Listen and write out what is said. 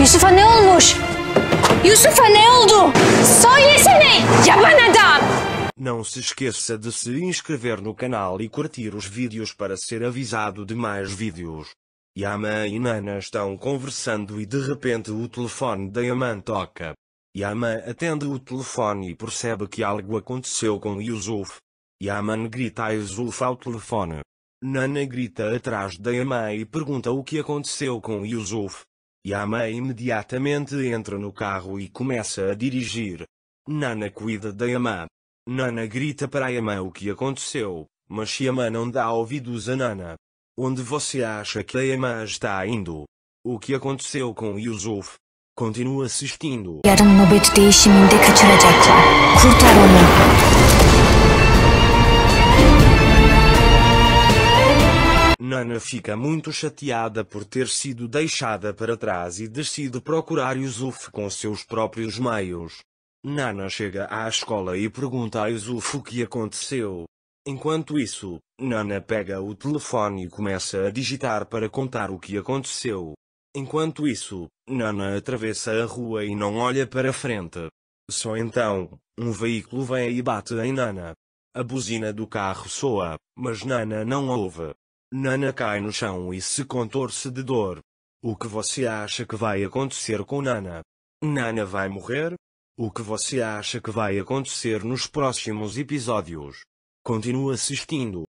Yusuf ne olmuş? Yusuf'a ne oldu? Söylesene yaban adam! Não se esqueça de se inscrever no canal e curtir os vídeos para ser avisado de mais vídeos. E e Nana estão conversando e de repente o telefone da Yaman toca. Yaman atende o telefone e percebe que algo aconteceu com Yusuf. Yaman grita a Yusuf ao telefone. Nana grita atrás da Yaman e pergunta o que aconteceu com Yusuf. Yama imediatamente entra no carro e começa a dirigir. Nana cuida da Yama. Nana grita para Yama o que aconteceu, mas Yama não dá ouvidos a Nana. Onde você acha que a Yama está indo? O que aconteceu com Yusuf? Continua assistindo. Nana fica muito chateada por ter sido deixada para trás e decide procurar Yusuf com seus próprios meios. Nana chega à escola e pergunta a Yusuf o que aconteceu. Enquanto isso, Nana pega o telefone e começa a digitar para contar o que aconteceu. Enquanto isso, Nana atravessa a rua e não olha para frente. Só então, um veículo vem e bate em Nana. A buzina do carro soa, mas Nana não ouve. Nana cai no chão e se contorce de dor. O que você acha que vai acontecer com Nana? Nana vai morrer? O que você acha que vai acontecer nos próximos episódios? Continua assistindo.